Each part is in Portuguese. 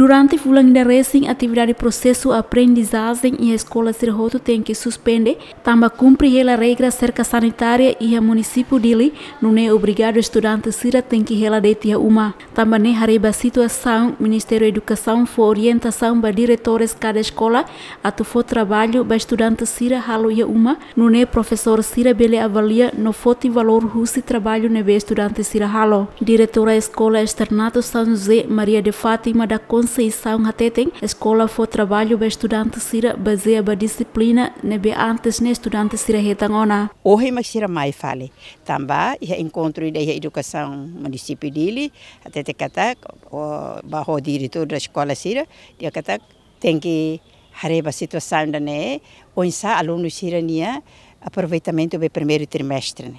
Durante o ano da racing, atividade processo aprendizagem e a escola Sirhoto tem que suspender, também cumpre a regra cerca sanitária e a município dele não é obrigado estudante Sira tem que ela deitar uma. Também é hariba situação, Ministério da Educação foi orientação para diretores cada escola, a tu for trabalho para estudante Sira halo e uma, não é professor Sira bele avalia no fote valor rusi trabalho neve estudante Sira halo. Diretora escola externato São José Maria de Fátima da Conselho conceição até tem escola for trabalho ba estudante sira baseia ba disciplina nebe antes ne estudante sira retangona. Hoje mas sira mais fale. Tamba ia encontro ideia educação município dele até te kata o barro diretor da escola sira dia kata tem que hareba situação da né onça aluno sira nia aproveitamento do primeiro trimestre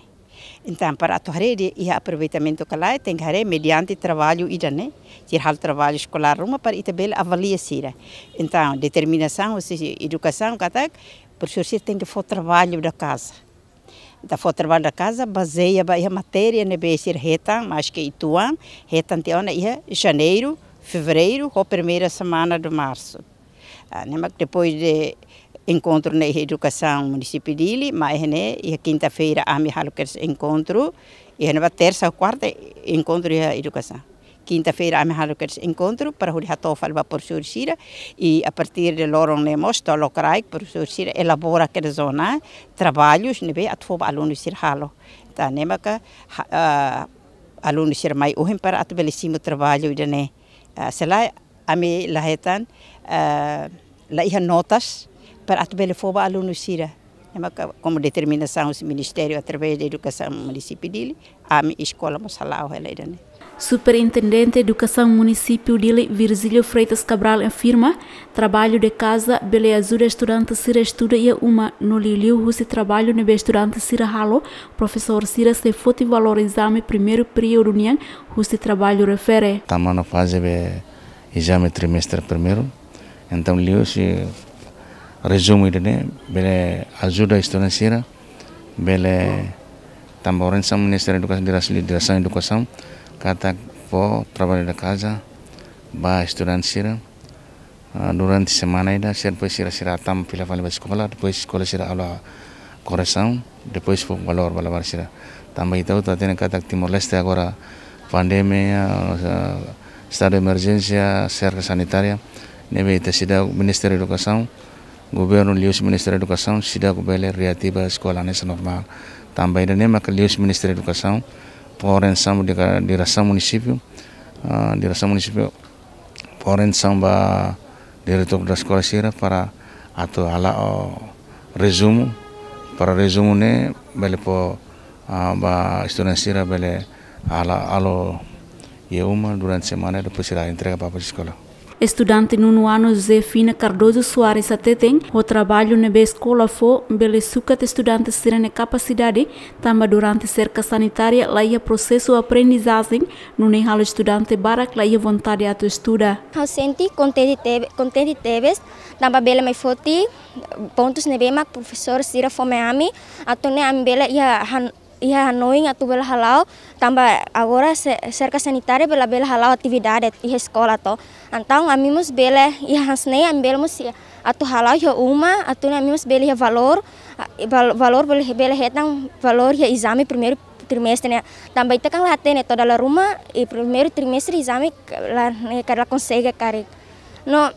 então, para a Torreira e aproveitamento que lá é, tem que haver mediante trabalho ida, né? Tirar o trabalho escolar rumo para Itabel avalia se Então, determinação, ou seja, educação, por professor tem que fazer trabalho da casa. Então, foi trabalho da casa, baseia a matéria, né? Bem, ser reta, mas que ituan, reta anteona, ia janeiro, fevereiro, ou primeira semana de março. Ah, né? Depois de encontro na educação município de Ili, mas né, e quinta-feira a minha halo encontro, e na terça ou quarta encontro a educação. Quinta-feira a minha halo encontro para o rato falva por surgir, e a partir de loron nemos to locrai por surgir, elabora aquela zona trabalhos neve né? atfob alunos sir halo. Tá nemaka né, ah, alunos mais mai ohem para atbelecimo trabalho de né. Ah, sei lá, a me lahetan, lá é ah, é notas, para Atubelefoba aluno Sira. Como determinação do Ministério, através da educação município dele, a minha escola Mossalau, né? Superintendente de Educação Município Dili, Virgílio Freitas Cabral, afirma trabalho de casa bele Azul, estudante Sira estuda e uma no Liliu Rusi trabalho no estudante Sira Halo, professor Sira se fute valorizar primeiro período o Rusi trabalho refere. Estamos tá, na fase eh, de exame trimestre primeiro, então Liliu, se resumo dene bele ajuda istona sira bele tamboren sam minister edukasi dirasli dirasan Edukasi, kata po trabalho da casa ba estudante sira ah, durante semana ida sira depois sira sira tam pila vale ba escola depois escola sira ala coração depois foi valor valor sira também tahu tadi kata Timor Leste agora pandemia ya, estado eh, de emergência ya, cerca sanitária nebe ita sida ministério da educação Gubernur lius Ministério da Educação sida ko bele reativa escola nessa normal também da nema que lius Ministério da Educação por ensambo de direção município uh, eh, direção município por ensambo diretor da escola sira para ato ala o eh, resumo para resume ne bele po uh, ba estudante sira bele ala alo e uma durante a semana depois apa entrega para a escola Estudante no ano fina Cardoso Soares até tem o trabalho na escola foi bele sucat estudante serem capacidade também durante cerca sanitária lá ia processo aprendizagem no nehalo estudante barak lá ia vontade a estudar. estuda. Eu senti contente contente teves também bele me foti pontos nebe professor sira fome ami atone am bele ia Iya, knowing atau bela halau tambah agora serka sanitari bela bela halau atividade iya sekolah to kami mus bela iya, ia mus ambelmos atau halau ia ya uma atu mus bela ya valor valor bela bela hitang valor ya izami primer trimestre né tambah itu kan latihan ya to dalam rumah e primer trimestre izami lah ne cara konsega karik no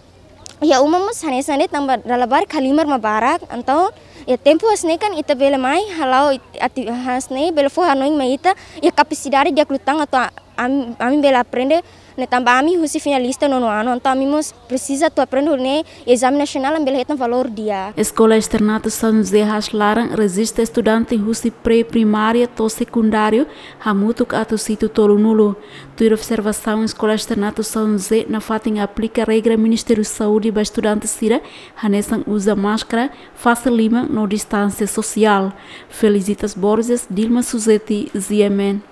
Ya uma hanya hanesane tambah dalam dalabar kalimar barak antau ya tempo asne kan ita bela mai halau ati hasne bela fo hanoing mai ita ya kapisidari dia klutang atau am, bela aprende Ne né, tambami husi finalista nono ano, antamimos então precisa tu aprender né, exame nacional ambel hetan valor dia. Escola externata São José Haslaran resiste estudante husi pré-primária to secundário hamutuk ato sítio tolo nulo. Tu observação escola externata São José na fatin aplica regra Ministério Saúde ba estudante sira hanesan usa máscara, faça lima no distância social. Felicitas Borges, Dilma Suzeti, Ziemen.